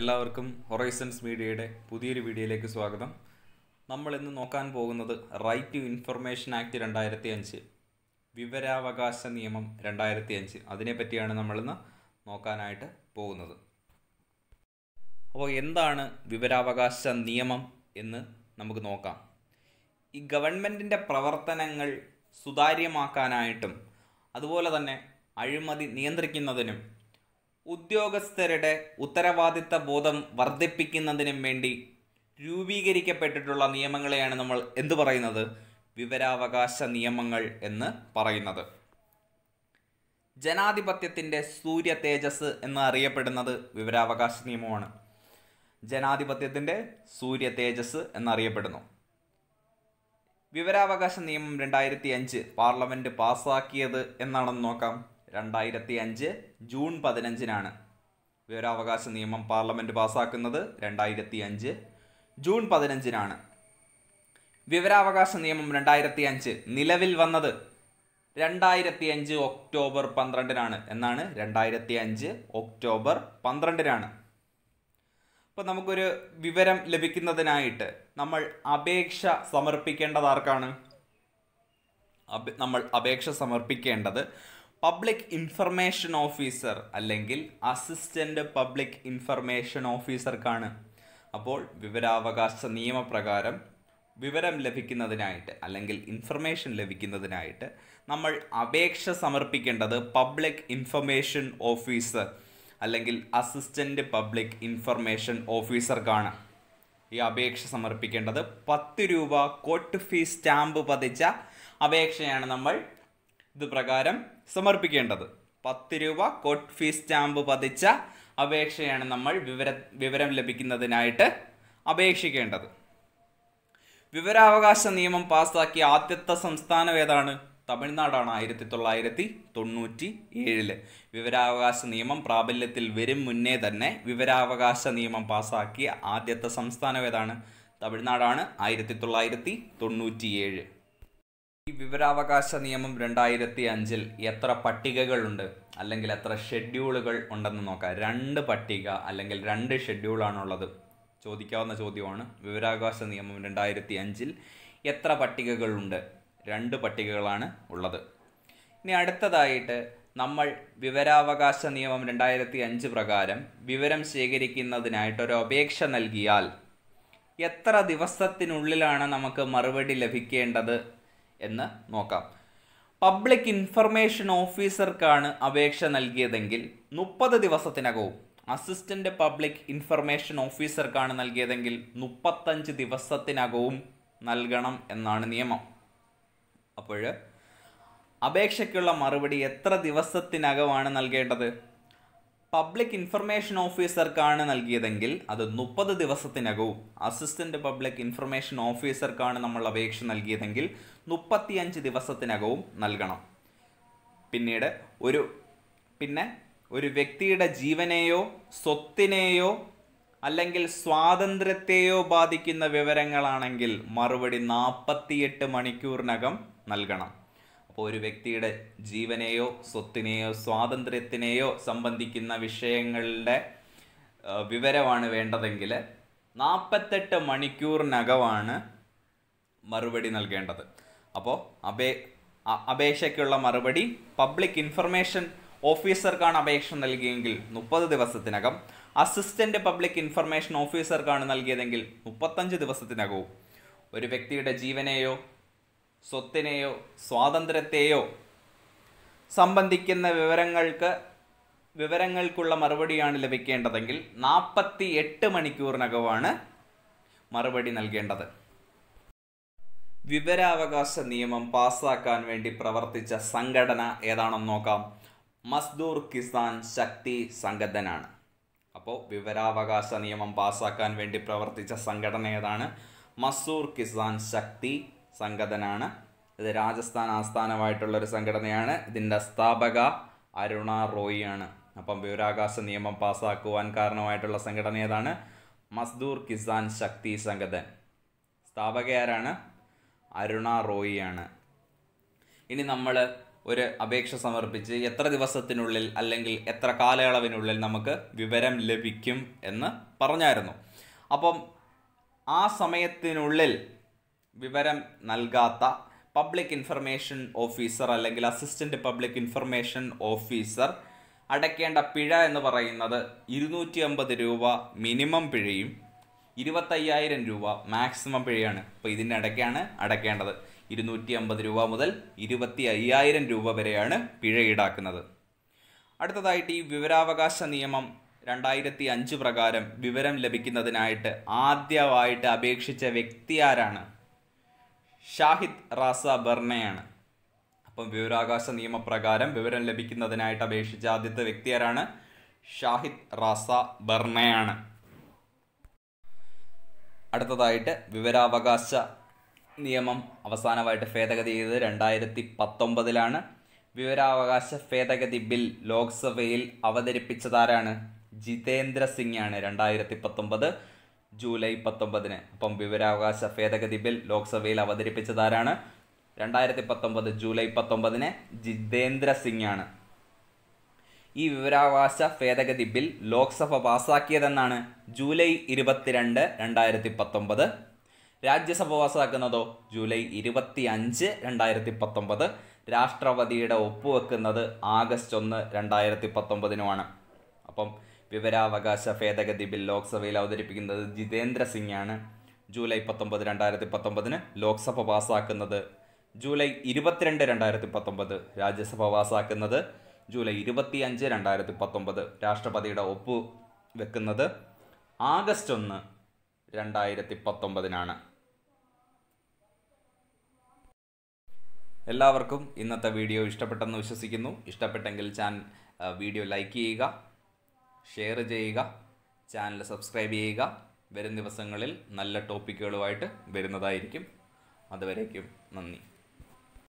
എല്ലാവർക്കും ഹൊറൈസൺസ് മീഡിയയുടെ പുതിയൊരു വീഡിയോയിലേക്ക് സ്വാഗതം നമ്മൾ ഇന്ന് നോക്കാൻ പോകുന്നത് റൈറ്റ് ടു ഇൻഫർമേഷൻ ആക്ട് രണ്ടായിരത്തി അഞ്ച് വിവരാവകാശ നിയമം രണ്ടായിരത്തി അഞ്ച് അതിനെപ്പറ്റിയാണ് നമ്മളിന്ന് നോക്കാനായിട്ട് പോകുന്നത് അപ്പോൾ എന്താണ് വിവരാവകാശ നിയമം എന്ന് നമുക്ക് നോക്കാം ഈ ഗവൺമെൻറ്റിൻ്റെ പ്രവർത്തനങ്ങൾ സുതാര്യമാക്കാനായിട്ടും അതുപോലെ തന്നെ അഴിമതി നിയന്ത്രിക്കുന്നതിനും ഉദ്യോഗസ്ഥരുടെ ഉത്തരവാദിത്ത ബോധം വർദ്ധിപ്പിക്കുന്നതിനും വേണ്ടി രൂപീകരിക്കപ്പെട്ടിട്ടുള്ള നിയമങ്ങളെയാണ് നമ്മൾ എന്തു പറയുന്നത് വിവരാവകാശ നിയമങ്ങൾ എന്ന് പറയുന്നത് ജനാധിപത്യത്തിൻ്റെ സൂര്യ തേജസ് എന്ന് അറിയപ്പെടുന്നത് വിവരാവകാശ നിയമമാണ് ജനാധിപത്യത്തിൻ്റെ സൂര്യ തേജസ് എന്നറിയപ്പെടുന്നു വിവരാവകാശ നിയമം രണ്ടായിരത്തി അഞ്ച് പാർലമെൻറ്റ് പാസ്സാക്കിയത് എന്നാണെന്ന് നോക്കാം രണ്ടായിരത്തി അഞ്ച് ജൂൺ പതിനഞ്ചിനാണ് വിവരാവകാശ നിയമം പാർലമെൻറ്റ് പാസ്സാക്കുന്നത് രണ്ടായിരത്തി അഞ്ച് ജൂൺ പതിനഞ്ചിനാണ് വിവരാവകാശ നിയമം രണ്ടായിരത്തി അഞ്ച് നിലവിൽ വന്നത് രണ്ടായിരത്തി അഞ്ച് ഒക്ടോബർ പന്ത്രണ്ടിനാണ് എന്നാണ് രണ്ടായിരത്തി അഞ്ച് ഒക്ടോബർ പന്ത്രണ്ടിനാണ് അപ്പോൾ നമുക്കൊരു വിവരം ലഭിക്കുന്നതിനായിട്ട് നമ്മൾ അപേക്ഷ സമർപ്പിക്കേണ്ടത് ആർക്കാണ് നമ്മൾ അപേക്ഷ സമർപ്പിക്കേണ്ടത് പബ്ലിക് ഇൻഫർമേഷൻ ഓഫീസർ അല്ലെങ്കിൽ അസിസ്റ്റൻ്റ് പബ്ലിക് ഇൻഫർമേഷൻ ഓഫീസർക്കാണ് അപ്പോൾ വിവരാവകാശ നിയമപ്രകാരം വിവരം ലഭിക്കുന്നതിനായിട്ട് അല്ലെങ്കിൽ ഇൻഫർമേഷൻ ലഭിക്കുന്നതിനായിട്ട് നമ്മൾ അപേക്ഷ സമർപ്പിക്കേണ്ടത് പബ്ലിക് ഇൻഫർമേഷൻ ഓഫീസർ അല്ലെങ്കിൽ അസിസ്റ്റൻ്റ് പബ്ലിക് ഇൻഫർമേഷൻ ഓഫീസർക്കാണ് ഈ അപേക്ഷ സമർപ്പിക്കേണ്ടത് പത്ത് രൂപ കോട്ട് ഫീസ് സ്റ്റാമ്പ് പതിച്ച അപേക്ഷയാണ് നമ്മൾ ഇത് പ്രകാരം സമർപ്പിക്കേണ്ടത് പത്ത് രൂപ കോട്ട് ഫീസ് സ്റ്റാമ്പ് പതിച്ച അപേക്ഷയാണ് നമ്മൾ വിവര വിവരം ലഭിക്കുന്നതിനായിട്ട് അപേക്ഷിക്കേണ്ടത് വിവരാവകാശ നിയമം പാസ്സാക്കിയ ആദ്യത്തെ സംസ്ഥാനം ഏതാണ് തമിഴ്നാടാണ് ആയിരത്തി തൊള്ളായിരത്തി തൊണ്ണൂറ്റി ഏഴില് വിവരാവകാശ നിയമം പ്രാബല്യത്തിൽ വരും മുന്നേ തന്നെ വിവരാവകാശ നിയമം പാസ്സാക്കിയ ആദ്യത്തെ സംസ്ഥാനം ഏതാണ് തമിഴ്നാടാണ് ആയിരത്തി തൊള്ളായിരത്തി തൊണ്ണൂറ്റി ഏഴ് ഈ വിവരാവകാശ നിയമം രണ്ടായിരത്തി അഞ്ചിൽ എത്ര പട്ടികകളുണ്ട് അല്ലെങ്കിൽ എത്ര ഷെഡ്യൂളുകൾ ഉണ്ടെന്ന് നോക്കാം രണ്ട് പട്ടിക അല്ലെങ്കിൽ രണ്ട് ഷെഡ്യൂളാണുള്ളത് ചോദിക്കാവുന്ന ചോദ്യമാണ് വിവരാവകാശ നിയമം രണ്ടായിരത്തി അഞ്ചിൽ എത്ര പട്ടികകളുണ്ട് രണ്ട് പട്ടികകളാണ് ഉള്ളത് ഇനി അടുത്തതായിട്ട് നമ്മൾ വിവരാവകാശ നിയമം രണ്ടായിരത്തി അഞ്ച് പ്രകാരം വിവരം ശേഖരിക്കുന്നതിനായിട്ടൊരു അപേക്ഷ നൽകിയാൽ എത്ര ദിവസത്തിനുള്ളിലാണ് നമുക്ക് മറുപടി ലഭിക്കേണ്ടത് എന്ന് നോക്കാം പബ്ലിക് ഇൻഫർമേഷൻ ഓഫീസർക്കാണ് അപേക്ഷ നൽകിയതെങ്കിൽ മുപ്പത് ദിവസത്തിനകവും അസിസ്റ്റൻ്റ് പബ്ലിക് ഇൻഫർമേഷൻ ഓഫീസർക്കാണ് നൽകിയതെങ്കിൽ മുപ്പത്തഞ്ച് ദിവസത്തിനകവും നൽകണം എന്നാണ് നിയമം അപ്പോൾ അപേക്ഷയ്ക്കുള്ള മറുപടി എത്ര ദിവസത്തിനകമാണ് നൽകേണ്ടത് പബ്ലിക് ഇൻഫർമേഷൻ ഓഫീസർക്കാണ് നൽകിയതെങ്കിൽ അത് മുപ്പത് ദിവസത്തിനകവും അസിസ്റ്റന്റ് പബ്ലിക് ഇൻഫർമേഷൻ ഓഫീസർക്കാണ് നമ്മൾ അപേക്ഷ നൽകിയതെങ്കിൽ മുപ്പത്തിയഞ്ച് ദിവസത്തിനകവും നൽകണം പിന്നീട് ഒരു പിന്നെ ഒരു വ്യക്തിയുടെ ജീവനെയോ സ്വത്തിനെയോ അല്ലെങ്കിൽ സ്വാതന്ത്ര്യത്തെയോ ബാധിക്കുന്ന വിവരങ്ങളാണെങ്കിൽ മറുപടി നാൽപ്പത്തിയെട്ട് മണിക്കൂറിനകം നൽകണം അപ്പോൾ ഒരു വ്യക്തിയുടെ ജീവനെയോ സ്വത്തിനെയോ സ്വാതന്ത്ര്യത്തിനെയോ സംബന്ധിക്കുന്ന വിഷയങ്ങളുടെ വിവരമാണ് വേണ്ടതെങ്കിൽ നാൽപ്പത്തെട്ട് മണിക്കൂറിനകമാണ് മറുപടി നൽകേണ്ടത് അപ്പോൾ അപേ അപേക്ഷയ്ക്കുള്ള മറുപടി പബ്ലിക് ഇൻഫർമേഷൻ ഓഫീസർക്കാണ് അപേക്ഷ നൽകിയെങ്കിൽ മുപ്പത് ദിവസത്തിനകം അസിസ്റ്റൻ്റ് പബ്ലിക് ഇൻഫർമേഷൻ ഓഫീസർക്കാണ് നൽകിയതെങ്കിൽ മുപ്പത്തഞ്ച് ദിവസത്തിനകവും ഒരു വ്യക്തിയുടെ ജീവനെയോ സ്വത്തിനെയോ സ്വാതന്ത്ര്യത്തെയോ സംബന്ധിക്കുന്ന വിവരങ്ങൾക്ക് വിവരങ്ങൾക്കുള്ള മറുപടിയാണ് ലഭിക്കേണ്ടതെങ്കിൽ നാൽപ്പത്തി എട്ട് മണിക്കൂറിനകമാണ് മറുപടി നൽകേണ്ടത് വിവരാവകാശ നിയമം പാസ്സാക്കാൻ വേണ്ടി പ്രവർത്തിച്ച സംഘടന ഏതാണെന്ന് നോക്കാം മസ്ദൂർ കിസാൻ ശക്തി സംഘടനയാണ് അപ്പോൾ വിവരാവകാശ നിയമം പാസ്സാക്കാൻ വേണ്ടി പ്രവർത്തിച്ച സംഘടന ഏതാണ് മസൂർ കിസാൻ ശക്തി സംഘടനയാണ് ഇത് രാജസ്ഥാൻ ആസ്ഥാനമായിട്ടുള്ള ഒരു സംഘടനയാണ് ഇതിൻ്റെ സ്ഥാപക അരുണ റോയിയാണ് അപ്പം വിവരാകാശ നിയമം പാസ്സാക്കുവാൻ കാരണമായിട്ടുള്ള സംഘടന ഏതാണ് മസ്ദൂർ കിസാൻ ശക്തി സംഘടൻ ആരാണ് അരുണ റോയിയാണ് ഇനി നമ്മൾ ഒരു അപേക്ഷ സമർപ്പിച്ച് എത്ര ദിവസത്തിനുള്ളിൽ അല്ലെങ്കിൽ എത്ര കാലയളവിനുള്ളിൽ നമുക്ക് വിവരം ലഭിക്കും എന്ന് പറഞ്ഞായിരുന്നു അപ്പം ആ സമയത്തിനുള്ളിൽ വിവരം നൽകാത്ത പബ്ലിക് ഇൻഫർമേഷൻ ഓഫീസർ അല്ലെങ്കിൽ അസിസ്റ്റൻ്റ് പബ്ലിക് ഇൻഫർമേഷൻ ഓഫീസർ അടയ്ക്കേണ്ട പിഴ എന്ന് പറയുന്നത് ഇരുന്നൂറ്റി അമ്പത് രൂപ മിനിമം പിഴയും ഇരുപത്തയ്യായിരം രൂപ മാക്സിമം പിഴയാണ് അപ്പോൾ ഇതിൻ്റെ ഇടയ്ക്കാണ് അടയ്ക്കേണ്ടത് ഇരുന്നൂറ്റി അമ്പത് രൂപ മുതൽ ഇരുപത്തി അയ്യായിരം രൂപ വരെയാണ് പിഴ ഈടാക്കുന്നത് അടുത്തതായിട്ട് ഈ വിവരാവകാശ നിയമം രണ്ടായിരത്തി അഞ്ച് പ്രകാരം വിവരം ലഭിക്കുന്നതിനായിട്ട് ആദ്യമായിട്ട് അപേക്ഷിച്ച വ്യക്തി ആരാണ് ഷാഹിദ് റാസ ബർണയാണ് അപ്പം വിവരാകാശ നിയമപ്രകാരം വിവരം ലഭിക്കുന്നതിനായിട്ട് അപേക്ഷിച്ച ആദ്യത്തെ വ്യക്തി ആരാണ് ഷാഹിദ് റാസ ബർണയാണ് അടുത്തതായിട്ട് വിവരാവകാശ നിയമം അവസാനമായിട്ട് ഭേദഗതി ചെയ്തത് രണ്ടായിരത്തി പത്തൊമ്പതിലാണ് വിവരാവകാശ ഭേദഗതി ബിൽ ലോക്സഭയിൽ അവതരിപ്പിച്ചതാരാണ് ജിതേന്ദ്ര സിംഗ് ആണ് രണ്ടായിരത്തി പത്തൊമ്പത് ജൂലൈ പത്തൊമ്പതിന് അപ്പം വിവരാവകാശ ഭേദഗതി ബിൽ ലോക്സഭയിൽ അവതരിപ്പിച്ചതാരാണ് രണ്ടായിരത്തി പത്തൊമ്പത് ജൂലൈ പത്തൊമ്പതിന് ജിതേന്ദ്ര സിംഗ് ആണ് ഈ വിവരാവകാശ ഭേദഗതി ബിൽ ലോക്സഭ പാസാക്കിയതെന്നാണ് ജൂലൈ ഇരുപത്തിരണ്ട് രണ്ടായിരത്തി പത്തൊമ്പത് രാജ്യസഭ പാസാക്കുന്നതോ ജൂലൈ ഇരുപത്തി അഞ്ച് രണ്ടായിരത്തി പത്തൊമ്പത് രാഷ്ട്രപതിയുടെ ഒപ്പുവെക്കുന്നത് ആഗസ്റ്റ് ഒന്ന് രണ്ടായിരത്തി പത്തൊമ്പതിനുമാണ് അപ്പം വിവരാവകാശ ഭേദഗതി ബിൽ ലോക്സഭയിൽ അവതരിപ്പിക്കുന്നത് ജിതേന്ദ്ര സിംഗാണ് ജൂലൈ പത്തൊമ്പത് രണ്ടായിരത്തി പത്തൊമ്പതിന് ലോക്സഭ പാസ്സാക്കുന്നത് ജൂലൈ ഇരുപത്തിരണ്ട് രണ്ടായിരത്തി പത്തൊമ്പത് രാജ്യസഭ പാസ്സാക്കുന്നത് ജൂലൈ ഇരുപത്തി അഞ്ച് രണ്ടായിരത്തി പത്തൊമ്പത് രാഷ്ട്രപതിയുടെ ഒപ്പ് വെക്കുന്നത് ആഗസ്റ്റ് ഒന്ന് രണ്ടായിരത്തി പത്തൊമ്പതിനാണ് എല്ലാവർക്കും ഇന്നത്തെ വീഡിയോ ഇഷ്ടപ്പെട്ടെന്ന് വിശ്വസിക്കുന്നു ഇഷ്ടപ്പെട്ടെങ്കിൽ ഞാൻ വീഡിയോ ലൈക്ക് ചെയ്യുക ഷെയർ ചെയ്യുക ചാനൽ സബ്സ്ക്രൈബ് ചെയ്യുക വരും ദിവസങ്ങളിൽ നല്ല ടോപ്പിക്കുകളുമായിട്ട് വരുന്നതായിരിക്കും അതുവരേക്കും നന്ദി